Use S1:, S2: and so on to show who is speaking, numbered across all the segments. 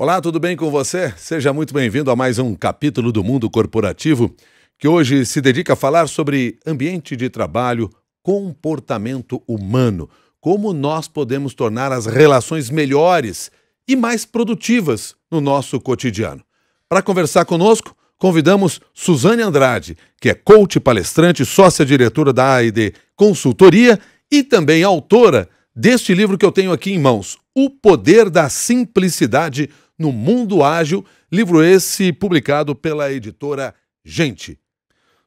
S1: Olá, tudo bem com você? Seja muito bem-vindo a mais um capítulo do Mundo Corporativo, que hoje se dedica a falar sobre ambiente de trabalho, comportamento humano, como nós podemos tornar as relações melhores e mais produtivas no nosso cotidiano. Para conversar conosco, convidamos Suzane Andrade, que é coach palestrante, sócia-diretora da AID Consultoria e também autora deste livro que eu tenho aqui em mãos, O Poder da Simplicidade no Mundo Ágil, livro esse publicado pela editora Gente.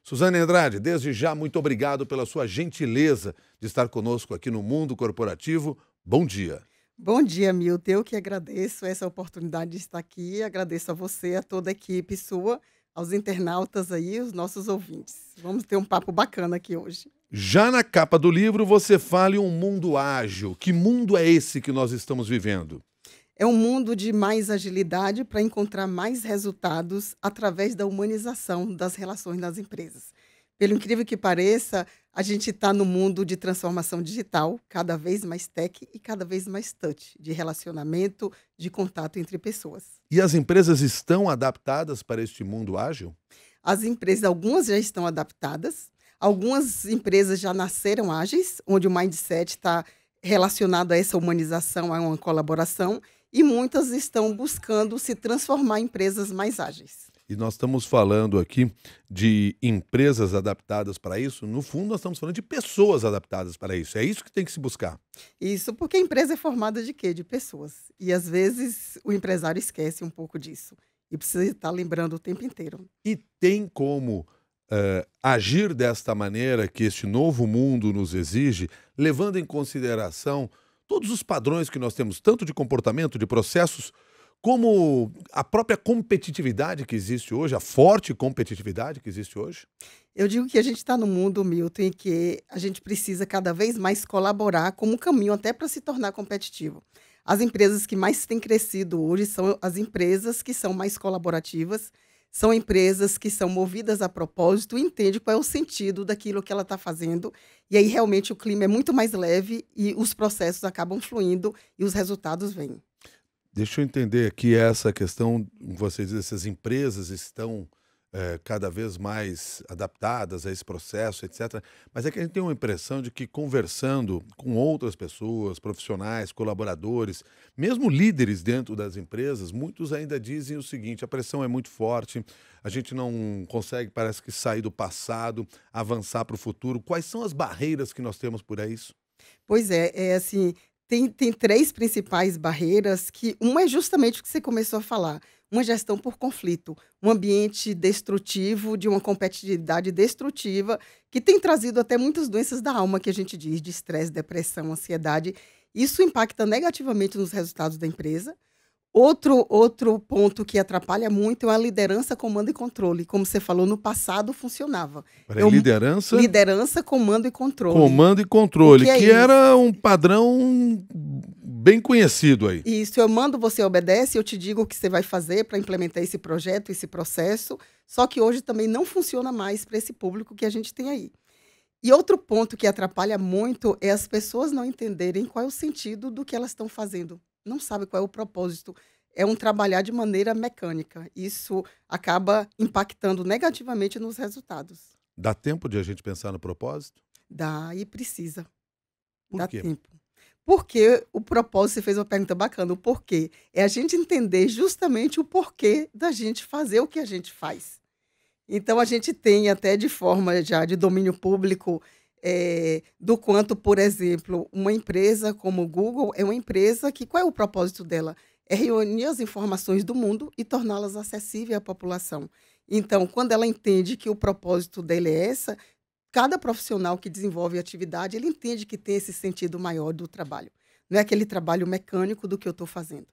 S1: Suzane Andrade, desde já muito obrigado pela sua gentileza de estar conosco aqui no Mundo Corporativo. Bom dia.
S2: Bom dia, Milton. Eu que agradeço essa oportunidade de estar aqui. Agradeço a você, a toda a equipe sua, aos internautas aí, os nossos ouvintes. Vamos ter um papo bacana aqui hoje.
S1: Já na capa do livro, você fala em um mundo ágil. Que mundo é esse que nós estamos vivendo?
S2: É um mundo de mais agilidade para encontrar mais resultados através da humanização das relações das empresas. Pelo incrível que pareça, a gente está no mundo de transformação digital, cada vez mais tech e cada vez mais touch, de relacionamento, de contato entre pessoas.
S1: E as empresas estão
S2: adaptadas para este mundo ágil? As empresas, algumas já estão adaptadas, algumas empresas já nasceram ágeis, onde o mindset está relacionado a essa humanização, a uma colaboração, e muitas estão buscando se transformar em empresas mais ágeis.
S1: E nós estamos falando aqui de empresas adaptadas para isso. No fundo, nós estamos falando de pessoas adaptadas para isso. É isso que tem que se buscar.
S2: Isso, porque a empresa é formada de quê? De pessoas. E às vezes o empresário esquece um pouco disso. E precisa estar lembrando o tempo inteiro.
S1: E tem como uh, agir desta maneira que este novo mundo nos exige, levando em consideração todos os padrões que nós temos, tanto de comportamento, de processos, como a própria competitividade que existe hoje, a forte competitividade que existe hoje?
S2: Eu digo que a gente está no mundo, Milton, em que a gente precisa cada vez mais colaborar como caminho até para se tornar competitivo. As empresas que mais têm crescido hoje são as empresas que são mais colaborativas, são empresas que são movidas a propósito, entende qual é o sentido daquilo que ela está fazendo, e aí realmente o clima é muito mais leve e os processos acabam fluindo e os resultados vêm.
S1: Deixa eu entender aqui essa questão, vocês, essas empresas estão é, cada vez mais adaptadas a esse processo, etc. Mas é que a gente tem uma impressão de que conversando com outras pessoas, profissionais, colaboradores, mesmo líderes dentro das empresas, muitos ainda dizem o seguinte: a pressão é muito forte, a gente não consegue, parece que, sair do passado, avançar para o futuro. Quais são as barreiras que nós temos por isso?
S2: Pois é, é assim, tem, tem três principais barreiras que uma é justamente o que você começou a falar uma gestão por conflito, um ambiente destrutivo, de uma competitividade destrutiva, que tem trazido até muitas doenças da alma, que a gente diz, de estresse, depressão, ansiedade. Isso impacta negativamente nos resultados da empresa, Outro, outro ponto que atrapalha muito é a liderança, comando e controle. Como você falou, no passado funcionava. Eu,
S1: liderança?
S2: Liderança, comando e controle. Comando e
S1: controle, que, é que era um padrão bem conhecido aí.
S2: Isso, eu mando, você obedece, eu te digo o que você vai fazer para implementar esse projeto, esse processo, só que hoje também não funciona mais para esse público que a gente tem aí. E outro ponto que atrapalha muito é as pessoas não entenderem qual é o sentido do que elas estão fazendo. Não sabem qual é o propósito é um trabalhar de maneira mecânica. Isso acaba impactando negativamente nos resultados.
S1: Dá tempo de a gente pensar no
S2: propósito? Dá e precisa. Por Dá quê? tempo. Porque o propósito, você fez uma pergunta bacana, o porquê. É a gente entender justamente o porquê da gente fazer o que a gente faz. Então, a gente tem até de forma já de domínio público é, do quanto, por exemplo, uma empresa como o Google é uma empresa que, qual é o propósito dela? é reunir as informações do mundo e torná-las acessíveis à população. Então, quando ela entende que o propósito dela é essa, cada profissional que desenvolve atividade, ele entende que tem esse sentido maior do trabalho. Não é aquele trabalho mecânico do que eu estou fazendo.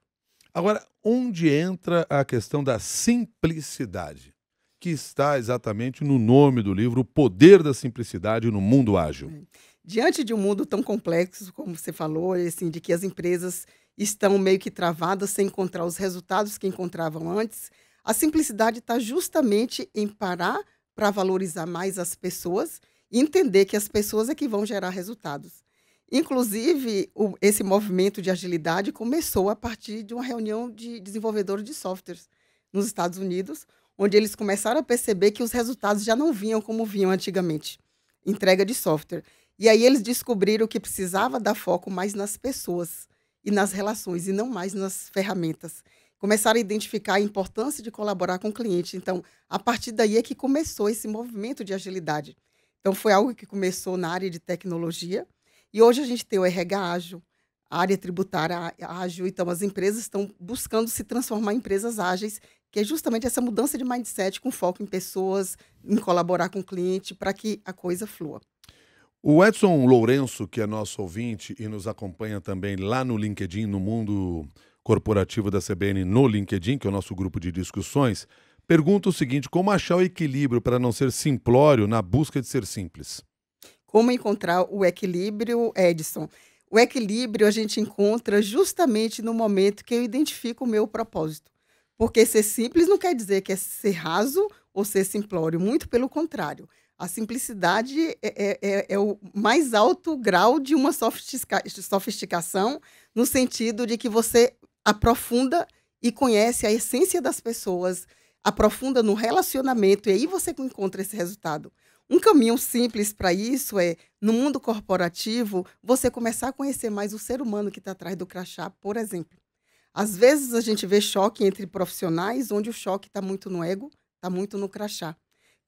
S1: Agora, onde entra a questão da simplicidade, que está exatamente no nome do livro O Poder da Simplicidade no Mundo Ágil? É
S2: diante de um mundo tão complexo, como você falou, assim, de que as empresas estão meio que travadas sem encontrar os resultados que encontravam antes, a simplicidade está justamente em parar para valorizar mais as pessoas e entender que as pessoas é que vão gerar resultados. Inclusive, o, esse movimento de agilidade começou a partir de uma reunião de desenvolvedores de softwares nos Estados Unidos, onde eles começaram a perceber que os resultados já não vinham como vinham antigamente entrega de software. E aí eles descobriram que precisava dar foco mais nas pessoas e nas relações e não mais nas ferramentas. Começaram a identificar a importância de colaborar com o cliente. Então, a partir daí é que começou esse movimento de agilidade. Então, foi algo que começou na área de tecnologia e hoje a gente tem o RH ágil, a área tributária ágil. Então, as empresas estão buscando se transformar em empresas ágeis, que é justamente essa mudança de mindset com foco em pessoas, em colaborar com o cliente, para que a coisa flua.
S1: O Edson Lourenço, que é nosso ouvinte e nos acompanha também lá no LinkedIn, no mundo corporativo da CBN, no LinkedIn, que é o nosso grupo de discussões, pergunta o seguinte: como achar o equilíbrio para não ser simplório na busca de ser simples?
S2: Como encontrar o equilíbrio, Edson? O equilíbrio a gente encontra justamente no momento que eu identifico o meu propósito. Porque ser simples não quer dizer que é ser raso ou ser simplório, muito pelo contrário. A simplicidade é, é, é, é, o mais alto grau de uma sofisticação, no sentido de que você aprofunda e conhece a essência das pessoas, aprofunda no relacionamento, e aí você encontra esse resultado. Um caminho simples para isso é, no mundo corporativo, você começar a conhecer mais o ser humano que está atrás do crachá, por exemplo. Às vezes a gente vê choque entre profissionais, onde o choque está muito no ego, está muito no crachá.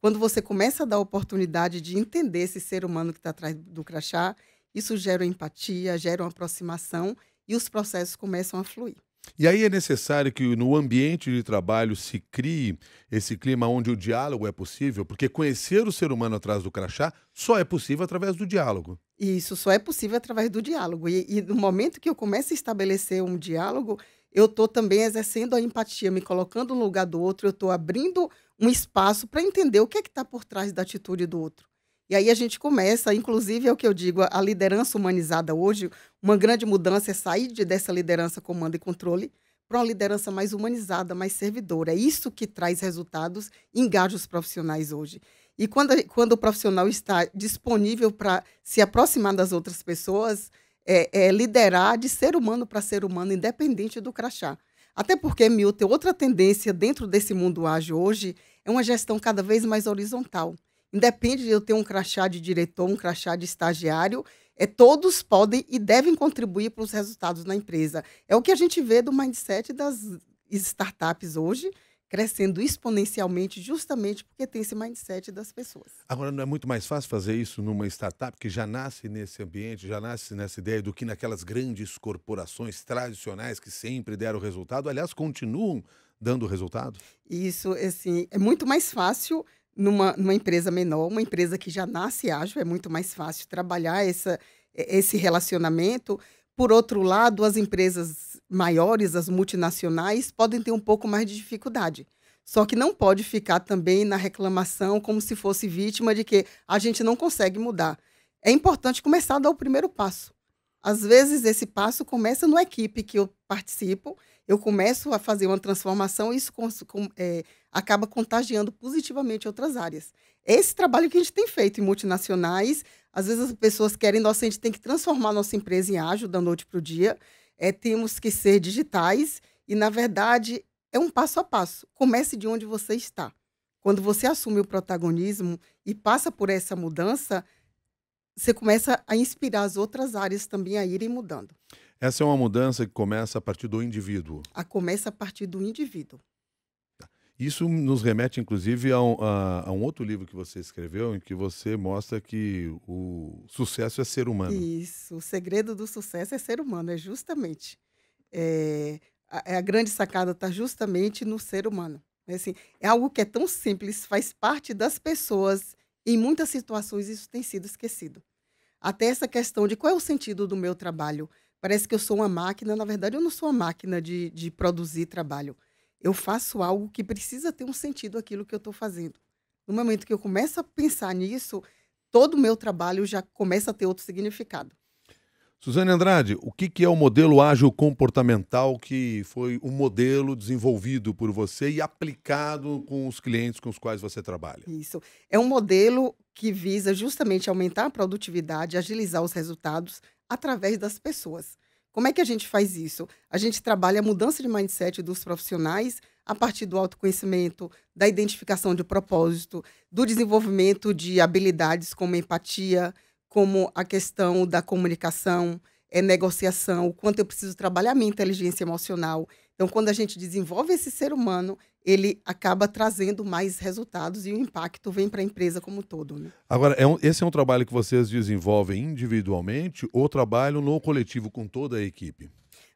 S2: Quando você começa a dar oportunidade de entender esse ser humano que está atrás do crachá, isso gera empatia, gera uma aproximação e os processos começam a fluir.
S1: E aí é necessário que no ambiente de trabalho se crie esse clima onde o diálogo é possível, porque conhecer o ser humano atrás do crachá só é possível através do diálogo.
S2: Isso só é possível através do diálogo. E, e no momento que eu começo a estabelecer um diálogo, eu estou também exercendo a empatia, me colocando no lugar do outro, eu estou abrindo um espaço para entender o que é que está por trás da atitude do outro. E aí a gente começa, inclusive é o que eu digo, a liderança humanizada hoje, uma grande mudança é sair dessa liderança comando e controle para uma liderança mais humanizada, mais servidora. É isso que traz resultados e engaja os profissionais hoje. E quando, quando o profissional está disponível para se aproximar das outras pessoas, é, é liderar de ser humano para ser humano, independente do crachá. Até porque, Milton, outra tendência dentro desse mundo ágil hoje é uma gestão cada vez mais horizontal. Independe de eu ter um crachá de diretor, um crachá de estagiário, é, todos podem e devem contribuir para os resultados na empresa. É o que a gente vê do mindset das startups hoje, crescendo exponencialmente justamente porque tem esse mindset das pessoas.
S1: Agora, não é muito mais fácil fazer isso numa startup que já nasce nesse ambiente, já nasce nessa ideia do que naquelas grandes corporações tradicionais que sempre deram resultado, aliás, continuam dando resultado?
S2: Isso, assim, é muito mais fácil numa, numa empresa menor, uma empresa que já nasce ágil, é muito mais fácil trabalhar essa, esse relacionamento, por outro lado, as empresas maiores, as multinacionais, podem ter um pouco mais de dificuldade. Só que não pode ficar também na reclamação como se fosse vítima de que a gente não consegue mudar. É importante começar a dar o primeiro passo. Às vezes, esse passo começa na equipe que eu participo eu começo a fazer uma transformação e isso com, com, é, acaba contagiando positivamente outras áreas. Esse trabalho que a gente tem feito em multinacionais, às vezes as pessoas querem, nossa, a gente tem que transformar nossa empresa em ágil da noite para o dia, é, temos que ser digitais e, na verdade, é um passo a passo. Comece de onde você está. Quando você assume o protagonismo e passa por essa mudança, você começa a inspirar as outras áreas também a irem mudando.
S1: Essa é uma mudança que começa a partir do indivíduo.
S2: A começa a partir do indivíduo.
S1: Tá. Isso nos remete, inclusive, a um, a, a um, outro livro que você escreveu, em que você mostra que o sucesso é ser humano.
S2: Isso, o segredo do sucesso é ser humano, é justamente. É, a, é a, grande sacada está justamente no ser humano. É, assim, é algo que é tão simples, faz parte das pessoas. Em muitas situações, isso tem sido esquecido. Até essa questão de qual é o sentido do meu trabalho. Parece que eu sou uma máquina. Na verdade, eu não sou uma máquina de, de produzir trabalho. Eu faço algo que precisa ter um sentido aquilo que eu estou fazendo. No momento que eu começo a pensar nisso, todo o meu trabalho já começa a ter outro significado.
S1: Suzane Andrade, o que, que é o modelo ágil comportamental que foi o um modelo desenvolvido por você e aplicado
S2: com os clientes com os quais você trabalha? Isso. É um modelo que visa justamente aumentar a produtividade, agilizar os resultados através das pessoas. Como é que a gente faz isso? A gente trabalha a mudança de mindset dos profissionais a partir do autoconhecimento, da identificação de propósito, do desenvolvimento de habilidades como empatia, como a questão da comunicação, é, negociação, o quanto eu preciso trabalhar minha inteligência emocional. Então, quando a gente desenvolve esse ser humano, ele acaba trazendo mais resultados e o impacto vem para a empresa como um todo. Né?
S1: Agora, é um, esse é um trabalho que vocês desenvolvem individualmente ou trabalham no coletivo com toda a equipe?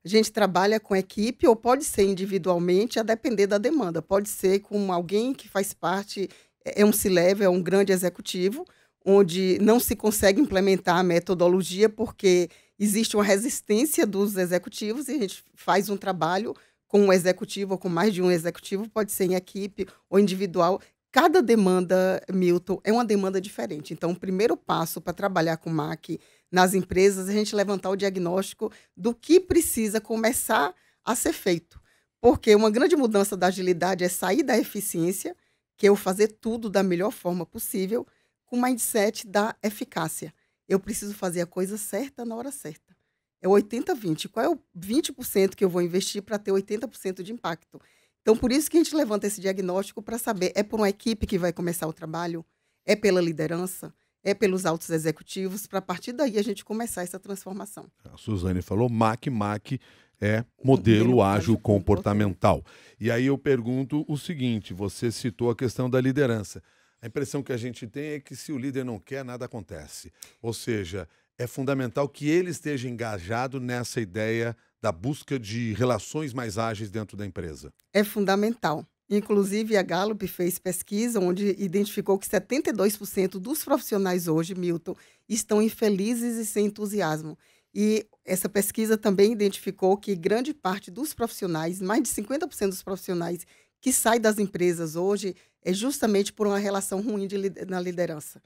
S2: A gente trabalha com equipe ou pode ser individualmente, a depender da demanda. Pode ser com alguém que faz parte, é, é um C-level, é um grande executivo, onde não se consegue implementar a metodologia porque existe uma resistência dos executivos e a gente faz um trabalho com um executivo ou com mais de um executivo, pode ser em equipe ou individual. Cada demanda, Milton, é uma demanda diferente. Então, o primeiro passo para trabalhar com MAC nas empresas é a gente levantar o diagnóstico do que precisa começar a ser feito. Porque uma grande mudança da agilidade é sair da eficiência, que é eu fazer tudo da melhor forma possível, com o mindset da eficácia eu preciso fazer a coisa certa na hora certa. É 80-20. Qual é o 20% que eu vou investir para ter 80% de impacto? Então, por isso que a gente levanta esse diagnóstico para saber: é por uma equipe que vai começar o trabalho? É pela liderança? É pelos altos executivos? Para a partir daí a gente começar essa transformação.
S1: A Suzane falou: MAC, MAC é modelo, ágil comportamental. E aí eu pergunto o seguinte: você citou a questão da liderança. A impressão que a gente tem é que se o líder não quer, nada acontece. Ou seja, é fundamental que ele esteja engajado nessa ideia da busca de relações mais ágeis dentro da empresa.
S2: É fundamental. Inclusive, a Gallup fez pesquisa onde identificou que 72% dos profissionais hoje, Milton, estão infelizes e sem entusiasmo. E essa pesquisa também identificou que grande parte dos profissionais, mais de 50% dos profissionais que saem das empresas hoje, é justamente por uma relação ruim de, na liderança.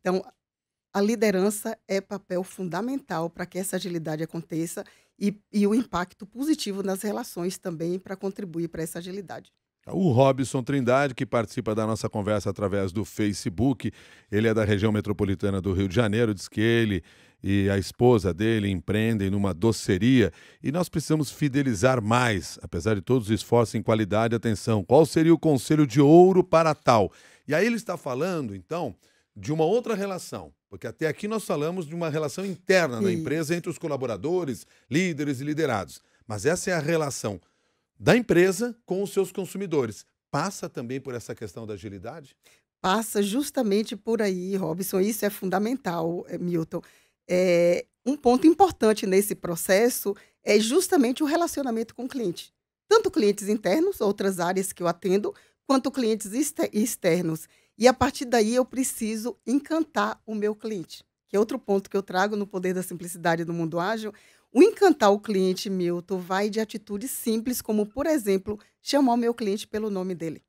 S2: Então, a liderança é papel fundamental para que essa agilidade aconteça e, e o impacto positivo nas relações também para contribuir para essa agilidade.
S1: O Robson Trindade, que participa da nossa conversa através do Facebook, ele é da região metropolitana do Rio de Janeiro, diz que ele e a esposa dele empreendem numa doceria e nós precisamos fidelizar mais, apesar de todos os esforços em qualidade e atenção. Qual seria o conselho de ouro para tal? E aí ele está falando, então, de uma outra relação, porque até aqui nós falamos de uma relação interna Sim. na empresa entre os colaboradores, líderes e liderados. Mas essa é a relação da empresa com os seus consumidores. Passa também por essa questão da agilidade?
S2: Passa justamente por aí, Robson. Isso é fundamental, eh, Milton. É, um ponto importante nesse processo é justamente o relacionamento com o cliente. Tanto clientes internos, outras áreas que eu atendo, quanto clientes externos. E a partir daí eu preciso encantar o meu cliente, que é outro ponto que eu trago no Poder da Simplicidade do Mundo Ágil. O encantar o cliente, Milton, vai de atitudes simples, como, por exemplo, chamar o meu cliente pelo nome dele.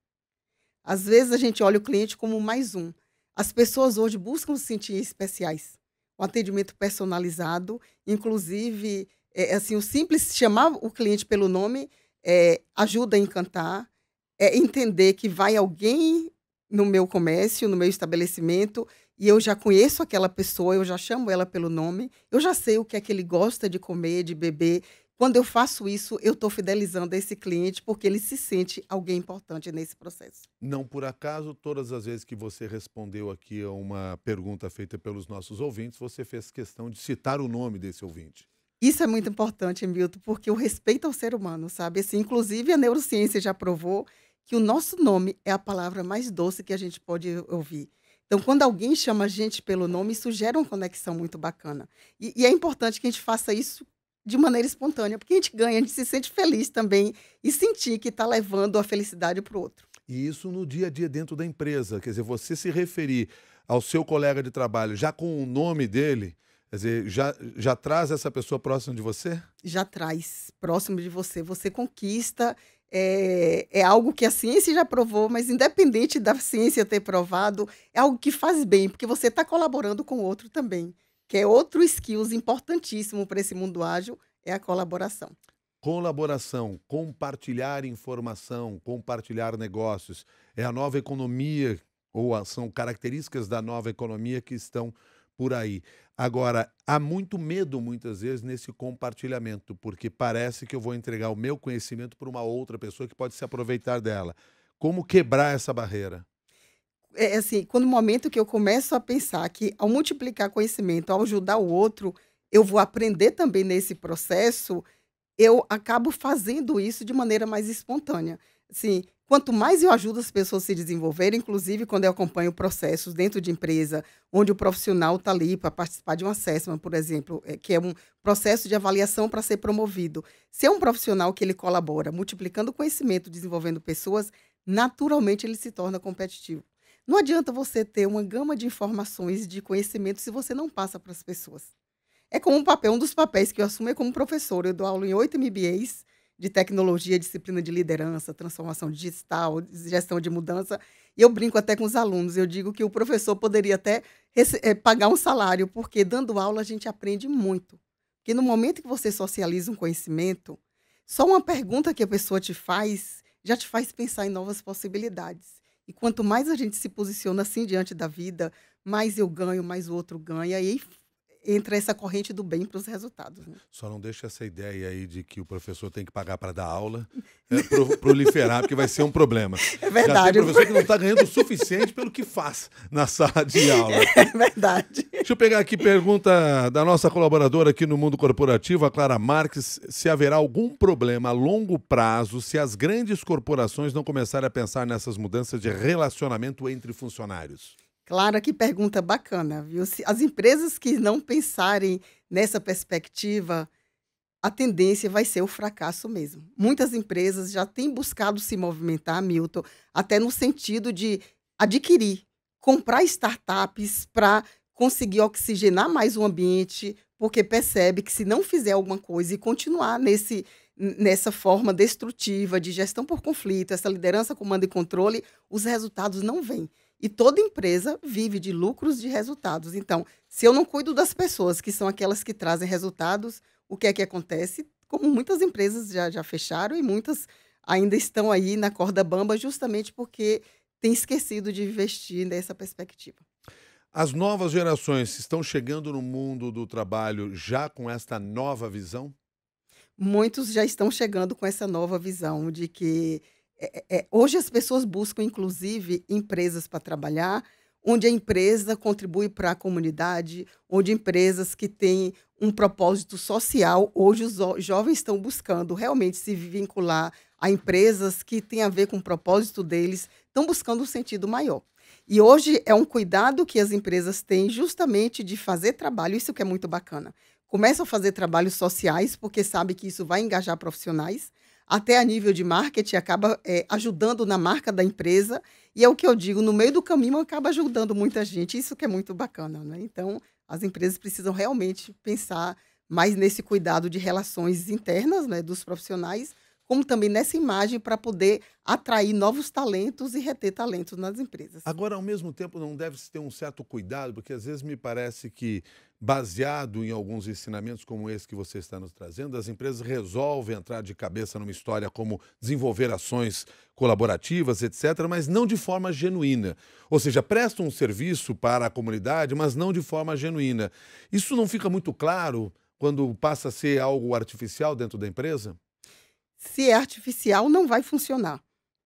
S2: Às vezes a gente olha o cliente como mais um. As pessoas hoje buscam se sentir especiais um atendimento personalizado, inclusive, é, é, assim, o simples chamar o cliente pelo nome é, ajuda a encantar, é entender que vai alguém no meu comércio, no meu estabelecimento, e eu já conheço aquela pessoa, eu já chamo ela pelo nome, eu já sei o que é que ele gosta de comer, de beber, quando eu faço isso, eu estou fidelizando esse cliente porque ele se sente alguém importante nesse processo.
S1: Não por acaso, todas as vezes que você respondeu aqui a uma pergunta feita pelos nossos ouvintes, você fez questão de citar o nome desse ouvinte.
S2: Isso é muito importante, Milton, porque o respeito ao ser humano, sabe? Assim, inclusive, a neurociência já provou que o nosso nome é a palavra mais doce que a gente pode ouvir. Então, quando alguém chama a gente pelo nome, isso gera uma conexão muito bacana. E, e é importante que a gente faça isso de maneira espontânea, porque a gente ganha, a gente se sente feliz também e sentir que está levando a felicidade para o outro. E isso
S1: no dia a dia dentro da empresa, quer dizer, você se referir ao seu colega de trabalho já com o nome dele, quer dizer, já, já traz essa pessoa próxima de você?
S2: Já traz, próximo de você. Você conquista, é, é algo que a ciência já provou, mas independente da ciência ter provado, é algo que faz bem, porque você está colaborando com o outro também que é outro skills importantíssimo para esse mundo ágil, é a colaboração.
S1: Colaboração, compartilhar informação, compartilhar negócios, é a nova economia ou são características da nova economia que estão por aí. Agora, há muito medo muitas vezes nesse compartilhamento, porque parece que eu vou entregar o meu conhecimento para uma outra pessoa que pode se aproveitar dela. Como quebrar essa barreira?
S2: É, é, assim, quando o momento que eu começo a pensar que ao multiplicar conhecimento, ao ajudar o outro, eu vou aprender também nesse processo, eu acabo fazendo isso de maneira mais espontânea. Assim, quanto mais eu ajudo as pessoas a se desenvolverem, inclusive quando eu acompanho processos dentro de empresa, onde o profissional está ali para participar de um assessment, por exemplo, é, que é um processo de avaliação para ser promovido. Se é um profissional que ele colabora, multiplicando conhecimento, desenvolvendo pessoas, naturalmente ele se torna competitivo. Não adianta você ter uma gama de informações, de conhecimento, se você não passa para as pessoas. É como um papel, um dos papéis que eu assumo é como professor. Eu dou aula em oito MBAs de tecnologia, disciplina de liderança, transformação digital, gestão de mudança. E eu brinco até com os alunos. Eu digo que o professor poderia até eh, pagar um salário, porque dando aula a gente aprende muito. Porque no momento que você socializa um conhecimento, só uma pergunta que a pessoa te faz já te faz pensar em novas possibilidades. E quanto mais a gente se posiciona assim diante da vida, mais eu ganho, mais o outro ganha. E entra essa corrente do bem para os resultados. Né?
S1: Só não deixa essa ideia aí de que o professor tem que pagar para dar aula é, pro, proliferar, porque vai ser um problema. É verdade. Já tem professor que não está ganhando o suficiente pelo que faz na sala de é aula. É verdade. Deixa eu pegar aqui pergunta da nossa colaboradora aqui no mundo corporativo, a Clara Marques, se haverá algum problema a longo prazo se as grandes corporações não começarem a pensar nessas mudanças de relacionamento entre funcionários.
S2: Clara, que pergunta bacana, viu? Se as empresas que não pensarem nessa perspectiva, a tendência vai ser o fracasso mesmo. Muitas empresas já têm buscado se movimentar, Milton, até no sentido de adquirir, comprar startups para conseguir oxigenar mais o ambiente, porque percebe que se não fizer alguma coisa e continuar nesse nessa forma destrutiva de gestão por conflito, essa liderança, comando e controle, os resultados não vêm. E toda empresa vive de lucros de resultados. Então, se eu não cuido das pessoas, que são aquelas que trazem resultados, o que é que acontece? Como muitas empresas já, já fecharam e muitas ainda estão aí na corda bamba, justamente porque têm esquecido de investir nessa perspectiva.
S1: As novas gerações estão chegando no mundo do trabalho já com esta nova visão?
S2: Muitos já estão chegando com essa nova visão de que é, é, é, hoje as pessoas buscam, inclusive, empresas para trabalhar, onde a empresa contribui para a comunidade, onde empresas que têm um propósito social. Hoje os jovens estão buscando realmente se vincular a empresas que têm a ver com o propósito deles, estão buscando um sentido maior. E hoje é um cuidado que as empresas têm justamente de fazer trabalho, isso que é muito bacana. Começam a fazer trabalhos sociais, porque sabem que isso vai engajar profissionais até a nível de marketing, acaba é, ajudando na marca da empresa. E é o que eu digo, no meio do caminho acaba ajudando muita gente. Isso que é muito bacana, né? Então, as empresas precisam realmente pensar mais nesse cuidado de relações internas né, dos profissionais, como também nessa imagem para poder atrair novos talentos e reter talentos nas empresas.
S1: Agora, ao mesmo tempo, não deve-se ter um certo cuidado, porque às vezes me parece que, baseado em alguns ensinamentos como esse que você está nos trazendo, as empresas resolvem entrar de cabeça numa história como desenvolver ações colaborativas, etc., mas não de forma genuína. Ou seja, prestam um serviço para a comunidade, mas não de forma genuína. Isso não fica muito claro quando passa a ser algo artificial dentro da empresa?
S2: se é artificial, não vai funcionar.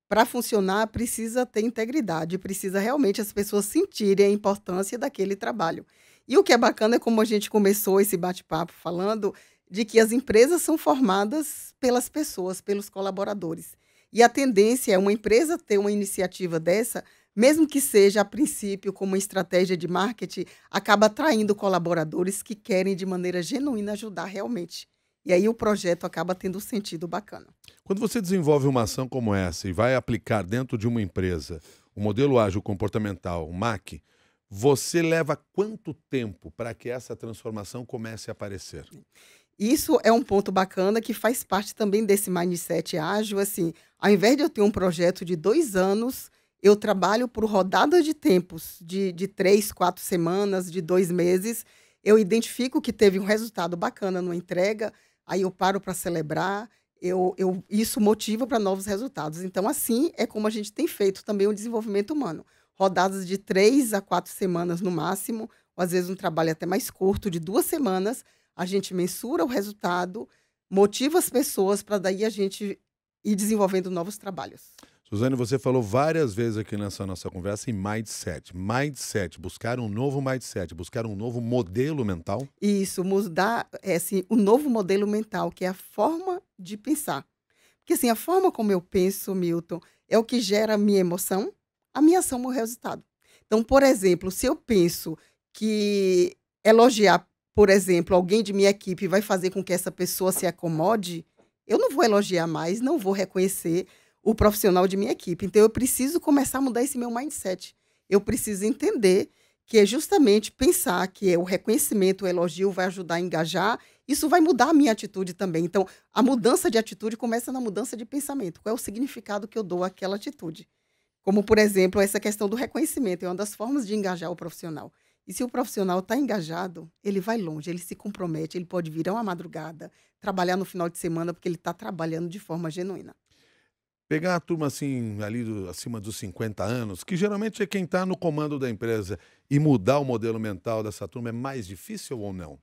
S2: Para funcionar, precisa ter integridade, precisa realmente as pessoas sentirem a importância daquele trabalho. E o que é bacana é como a gente começou esse bate-papo falando de que as empresas são formadas pelas pessoas, pelos colaboradores. E a tendência é uma empresa ter uma iniciativa dessa, mesmo que seja a princípio como estratégia de marketing, acaba atraindo colaboradores que querem de maneira genuína ajudar realmente. E aí o projeto acaba tendo um sentido bacana.
S1: Quando você desenvolve uma ação como essa e vai aplicar dentro de uma empresa o modelo ágil comportamental, o MAC, você leva quanto tempo para
S2: que essa transformação comece a aparecer? Isso é um ponto bacana que faz parte também desse mindset ágil. Assim, ao invés de eu ter um projeto de dois anos, eu trabalho por rodadas de tempos, de, de três, quatro semanas, de dois meses. Eu identifico que teve um resultado bacana na entrega, aí eu paro para celebrar. Eu, eu, isso motiva para novos resultados. Então, assim é como a gente tem feito também o desenvolvimento humano. Rodadas de três a quatro semanas no máximo, ou às vezes um trabalho até mais curto, de duas semanas, a gente mensura o resultado, motiva as pessoas para daí a gente ir desenvolvendo novos trabalhos.
S1: Suzane, você falou várias vezes aqui nessa nossa conversa em mindset. Mindset, buscar um novo mindset, buscar um novo modelo mental.
S2: Isso, mudar é, assim, o um novo modelo mental, que é a forma de pensar. Porque assim, a forma como eu penso, Milton, é o que gera a minha emoção, a minha ação, o resultado. Então, por exemplo, se eu penso que elogiar, por exemplo, alguém de minha equipe vai fazer com que essa pessoa se acomode, eu não vou elogiar mais, não vou reconhecer, o profissional de minha equipe. Então, eu preciso começar a mudar esse meu mindset. Eu preciso entender que é justamente pensar que é o reconhecimento, o elogio vai ajudar a engajar, isso vai mudar a minha atitude também. Então, a mudança de atitude começa na mudança de pensamento. Qual é o significado que eu dou àquela atitude? Como, por exemplo, essa questão do reconhecimento é uma das formas de engajar o profissional. E se o profissional está engajado, ele vai longe, ele se compromete, ele pode vir a uma madrugada, trabalhar no final de semana, porque ele está trabalhando de forma genuína.
S1: Pegar a turma assim, ali do, acima dos 50 anos, que geralmente é quem está no comando da empresa, e mudar o modelo mental dessa turma é mais difícil ou não?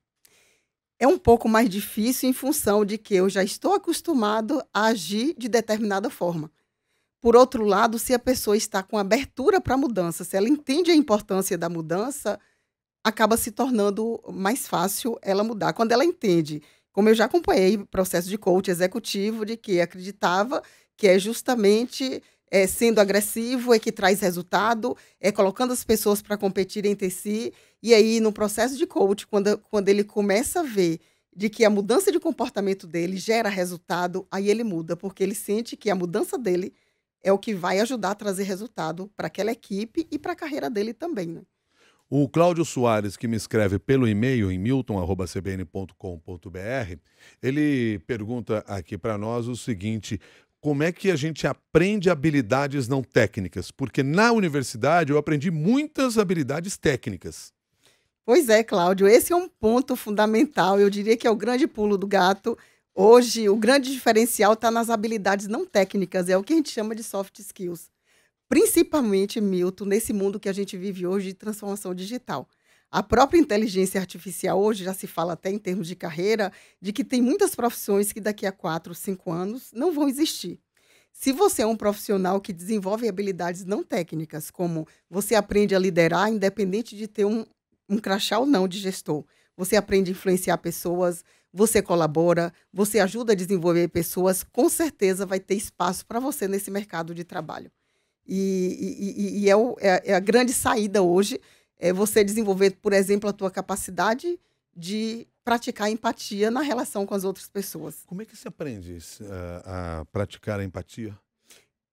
S2: É um pouco mais difícil em função de que eu já estou acostumado a agir de determinada forma. Por outro lado, se a pessoa está com abertura para a mudança, se ela entende a importância da mudança, acaba se tornando mais fácil ela mudar. Quando ela entende, como eu já acompanhei processo de coach executivo, de que acreditava que é justamente é, sendo agressivo, é que traz resultado, é colocando as pessoas para competir entre si. E aí, no processo de coach, quando, quando ele começa a ver de que a mudança de comportamento dele gera resultado, aí ele muda, porque ele sente que a mudança dele é o que vai ajudar a trazer resultado para aquela equipe e para a carreira dele também. Né?
S1: O Cláudio Soares, que me escreve pelo e-mail em milton.cbn.com.br, ele pergunta aqui para nós o seguinte: como é que a gente aprende habilidades não técnicas? Porque na universidade eu aprendi muitas habilidades técnicas.
S2: Pois é, Cláudio, esse é um ponto fundamental. Eu diria que é o grande pulo do gato. Hoje, o grande diferencial está nas habilidades não técnicas, é o que a gente chama de soft skills. Principalmente, Milton, nesse mundo que a gente vive hoje de transformação digital. A própria inteligência artificial hoje já se fala até em termos de carreira de que tem muitas profissões que daqui a quatro, cinco anos não vão existir. Se você é um profissional que desenvolve habilidades não técnicas, como você aprende a liderar, independente de ter um, um crachá ou não de gestor, você aprende a influenciar pessoas, você colabora, você ajuda a desenvolver pessoas, com certeza vai ter espaço para você nesse mercado de trabalho. E, e, e é, o, é, é a grande saída hoje é você desenvolver, por exemplo, a tua capacidade de praticar empatia na relação com as outras pessoas. Como é que se aprende
S1: a, eh, a praticar a empatia?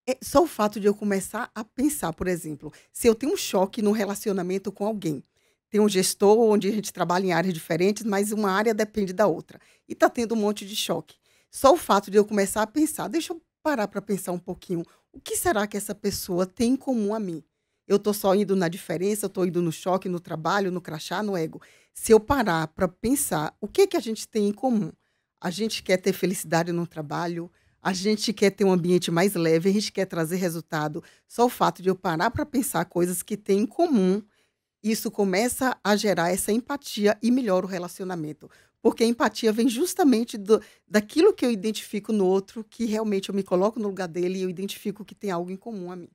S2: É só o fato de eu começar a pensar, por exemplo, se eu tenho um choque no relacionamento com alguém, tem um gestor onde a gente trabalha em áreas diferentes, mas uma área depende da outra. E está tendo um monte de choque. Só o fato de eu começar a pensar, deixa eu parar para pensar um pouquinho. O que será que essa pessoa tem em comum a mim? eu estou só indo na diferença, estou indo no choque, no trabalho, no crachá, no ego. Se eu parar para pensar o que, que a gente tem em comum, a gente quer ter felicidade no trabalho, a gente quer ter um ambiente mais leve, a gente quer trazer resultado. Só o fato de eu parar para pensar coisas que tem em comum, isso começa a gerar essa empatia e melhora o relacionamento. Porque a empatia vem justamente do, daquilo que eu identifico no outro, que realmente eu me coloco no lugar dele e eu identifico que tem algo em comum a mim.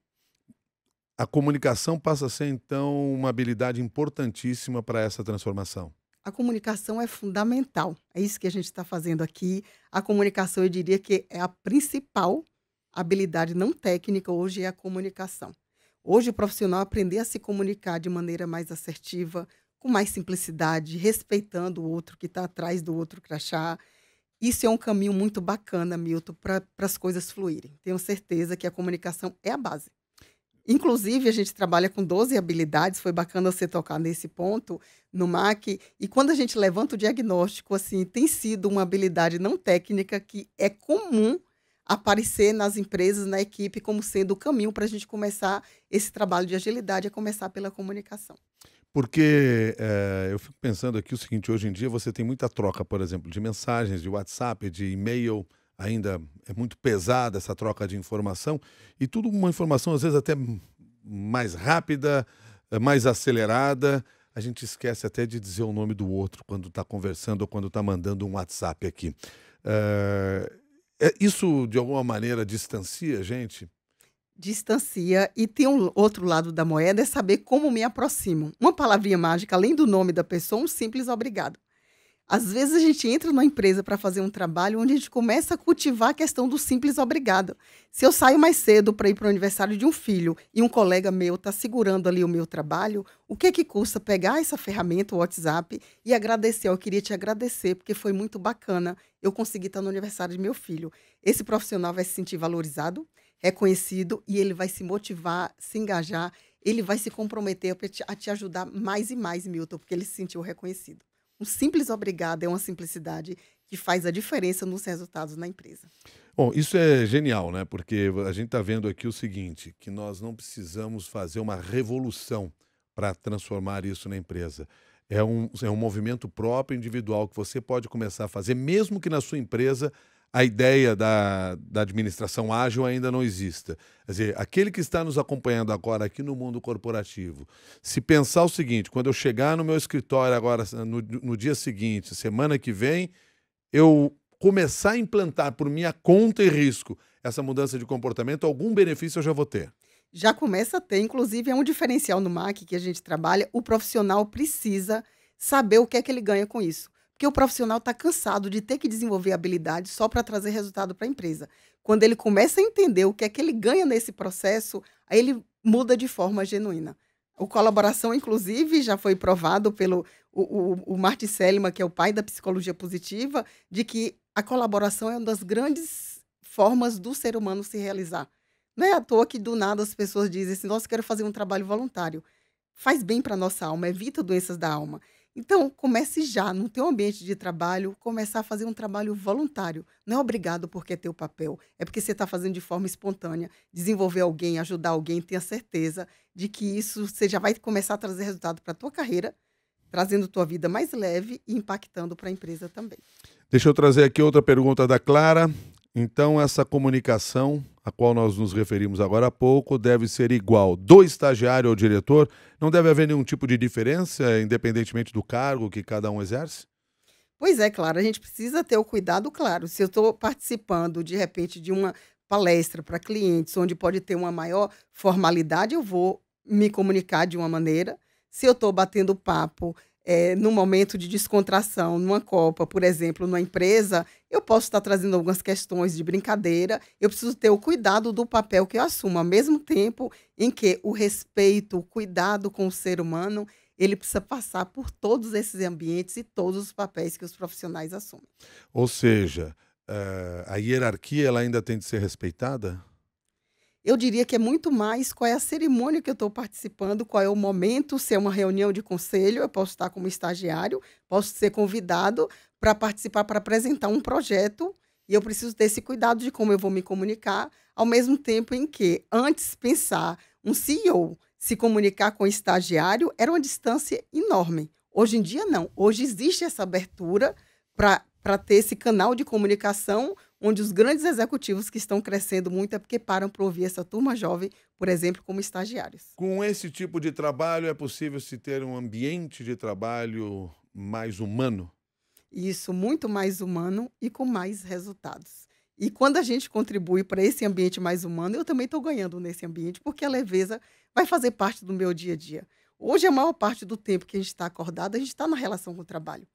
S1: A comunicação passa a ser, então, uma habilidade importantíssima para essa transformação.
S2: A comunicação é fundamental. É isso que a gente está fazendo aqui. A comunicação, eu diria que é a principal habilidade não técnica hoje é a comunicação. Hoje, o profissional aprender a se comunicar de maneira mais assertiva, com mais simplicidade, respeitando o outro que está atrás do outro crachá. Isso é um caminho muito bacana, Milton, para as coisas fluírem. Tenho certeza que a comunicação é a base. Inclusive, a gente trabalha com 12 habilidades, foi bacana você tocar nesse ponto no MAC. E quando a gente levanta o diagnóstico, assim, tem sido uma habilidade não técnica que é comum aparecer nas empresas, na equipe, como sendo o caminho para a gente começar esse trabalho de agilidade, é começar pela comunicação.
S1: Porque é, eu fico pensando aqui o seguinte: hoje em dia você tem muita troca, por exemplo, de mensagens, de WhatsApp, de e-mail ainda é muito pesada essa troca de informação e tudo uma informação às vezes até mais rápida, eh, mais acelerada. A gente esquece até de dizer o nome do outro quando está conversando ou quando está mandando um WhatsApp aqui. Eh, é, isso de alguma maneira distancia, gente?
S2: distancia e tem um outro lado da moeda é saber como me aproximo. Uma palavrinha mágica, além do nome da pessoa, um simples obrigado. Às vezes a gente entra numa empresa para fazer um trabalho onde a gente começa a cultivar a questão do simples obrigado. Se eu saio mais cedo para ir para o aniversário de um filho e um colega meu está segurando ali o meu trabalho, o que é que custa pegar essa ferramenta, o WhatsApp, e agradecer? Eu queria te agradecer porque foi muito bacana eu consegui estar tá no aniversário de meu filho. Esse profissional vai se sentir valorizado, reconhecido e ele vai se motivar, se engajar, ele vai se comprometer a te ajudar mais e mais, Milton, porque ele se sentiu reconhecido. Um simples obrigado é uma simplicidade que faz a diferença nos resultados na empresa.
S1: Bom, isso é genial, né? Porque a gente está vendo aqui o seguinte, que nós não precisamos fazer uma revolução para transformar isso na empresa. É um, é um movimento próprio, individual, que você pode começar a fazer, mesmo que na sua empresa a ideia da, da administração ágil ainda não exista. Quer dizer, aquele que está nos acompanhando agora aqui no mundo corporativo, se pensar o seguinte: quando eu chegar no meu escritório agora, no, no dia seguinte, semana que vem, eu começar a implantar por minha conta e risco essa mudança de comportamento, algum benefício eu já vou ter
S2: já começa a ter. Inclusive, é um diferencial no MAC que a gente trabalha. O profissional precisa saber o que é que ele ganha com isso. Porque o profissional está cansado de ter que desenvolver habilidade só para trazer resultado para a empresa. Quando ele começa a entender o que é que ele ganha nesse processo, aí ele muda de forma genuína. O colaboração, inclusive, já foi provado pelo o, o, o Martin Selma, que é o pai da psicologia positiva, de que a colaboração é uma das grandes formas do ser humano se realizar. Não é à toa que do nada as pessoas dizem assim: nossa, quero fazer um trabalho voluntário. Faz bem para nossa alma, evita doenças da alma. Então, comece já no teu ambiente de trabalho, começar a fazer um trabalho voluntário. Não é obrigado porque é teu papel, é porque você está fazendo de forma espontânea. Desenvolver alguém, ajudar alguém, tenha certeza de que isso você já vai começar a trazer resultado para a tua carreira, trazendo tua vida mais leve e impactando para a empresa também.
S1: Deixa eu trazer aqui outra pergunta da Clara. Então, essa comunicação a qual nós nos referimos agora há pouco deve ser igual do estagiário ao diretor? Não deve haver nenhum tipo de diferença, independentemente do cargo que cada um exerce?
S2: Pois é, claro, a gente precisa ter o cuidado, claro. Se eu estou participando, de repente, de uma palestra para clientes, onde pode ter uma maior formalidade, eu vou me comunicar de uma maneira. Se eu estou batendo papo é, momento de descontração, numa Copa, por exemplo, numa empresa, eu posso estar trazendo algumas questões de brincadeira, eu preciso ter o cuidado do papel que eu assumo, ao mesmo tempo em que o respeito, o cuidado com o ser humano, ele precisa passar por todos esses ambientes e todos os papéis que os profissionais assumem.
S1: Ou seja, eh, a hierarquia ela ainda tem de ser respeitada?
S2: eu diria que é muito mais qual é a cerimônia que eu estou participando, qual é o momento, se é uma reunião de conselho, eu posso estar como estagiário, posso ser convidado para participar, para apresentar um projeto, e eu preciso ter esse cuidado de como eu vou me comunicar, ao mesmo tempo em que, antes pensar, um CEO se comunicar com o estagiário era uma distância enorme. Hoje em dia, não. Hoje existe essa abertura para ter esse canal de comunicação onde os grandes executivos que estão crescendo muito é porque param para ouvir essa turma jovem, por exemplo, como estagiários.
S1: Com esse tipo de trabalho, é possível se ter um ambiente de trabalho mais humano?
S2: Isso, muito mais humano e com mais resultados. E quando a gente contribui para esse ambiente mais humano, eu também estou ganhando nesse ambiente, porque a leveza vai fazer parte do meu dia a dia. Hoje, a maior parte do tempo que a gente está acordado, a gente está na relação com o trabalho.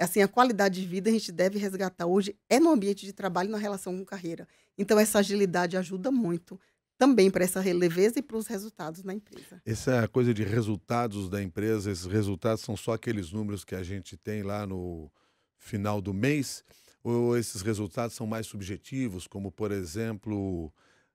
S2: É assim, a qualidade de vida a gente deve resgatar hoje é no ambiente de trabalho e na relação com carreira. Então, essa agilidade ajuda muito também para essa releveza e para os resultados na empresa.
S1: Essa coisa de resultados da empresa, esses resultados são só aqueles números que a gente tem lá no final do mês? Ou esses resultados são mais subjetivos, como, por exemplo,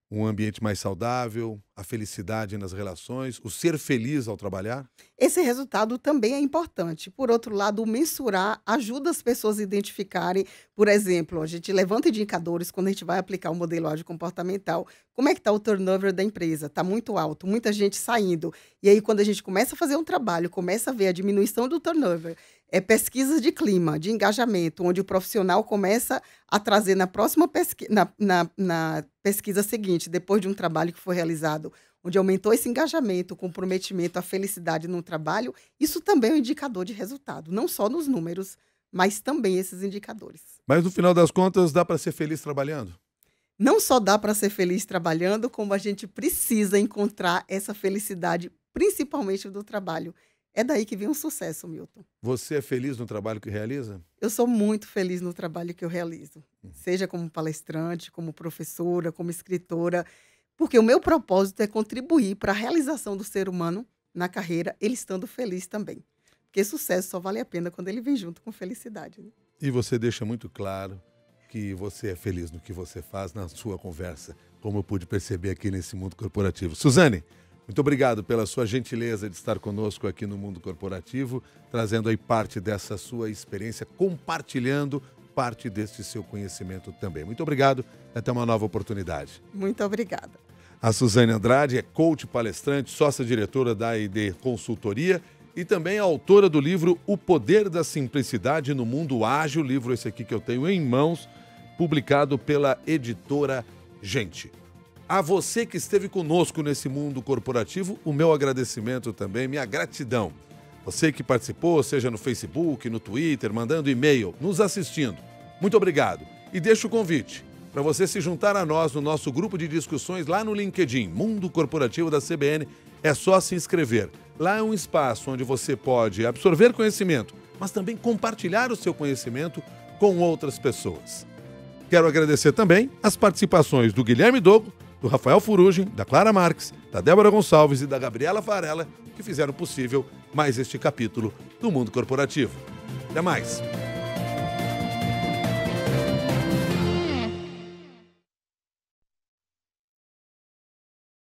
S1: um ambiente mais saudável, a felicidade nas relações, o ser feliz ao trabalhar?
S2: Esse resultado também é importante. Por outro lado, o mensurar ajuda as pessoas a identificarem, por exemplo, a gente levanta indicadores quando a gente vai aplicar o um modelo ágil comportamental como é que está o turnover da empresa? Está muito alto, muita gente saindo. E aí, quando a gente começa a fazer um trabalho, começa a ver a diminuição do turnover, é pesquisas de clima, de engajamento, onde o profissional começa a trazer na próxima pesqui na, na, na pesquisa seguinte, depois de um trabalho que foi realizado, onde aumentou esse engajamento, o comprometimento, a felicidade no trabalho, isso também é um indicador de resultado, não só nos números, mas também esses indicadores.
S1: Mas no final das contas, dá para ser feliz trabalhando?
S2: não só dá para ser feliz trabalhando, como a gente precisa encontrar essa felicidade, principalmente do trabalho. É daí que vem o sucesso, Milton.
S1: Você é feliz no trabalho que realiza?
S2: Eu sou muito feliz no trabalho que eu realizo, hum. seja como palestrante, como professora, como escritora, porque o meu propósito é contribuir para a realização do ser humano na carreira, ele estando feliz também. Porque sucesso só vale a pena quando ele vem junto com felicidade. Né?
S1: E você deixa muito claro que você é feliz no que você faz na sua conversa, como eu pude perceber aqui nesse mundo corporativo. Suzane, muito obrigado pela sua gentileza de estar conosco aqui no mundo corporativo, trazendo aí parte dessa sua experiência, compartilhando parte deste seu conhecimento também. Muito obrigado e até uma nova oportunidade.
S2: Muito obrigada.
S1: A Suzane Andrade é coach palestrante, sócia-diretora da ID Consultoria e também autora do livro O Poder da Simplicidade no Mundo Ágil, livro esse aqui que eu tenho em mãos publicado pela editora Gente. A você que esteve conosco nesse mundo corporativo, o meu agradecimento também, minha gratidão. Você que participou, seja no Facebook, no Twitter, mandando e-mail, nos assistindo. Muito obrigado. E deixo o convite para você se juntar a nós no nosso grupo de discussões lá no LinkedIn, Mundo Corporativo da CBN. É só se inscrever. Lá é um espaço onde você pode absorver conhecimento, mas também compartilhar o seu conhecimento com outras pessoas. Quero agradecer também as participações do Guilherme Dogo, do Rafael Furugem, da Clara Marques, da Débora Gonçalves e da Gabriela Varela, que fizeram possível mais este capítulo do Mundo Corporativo. Até mais!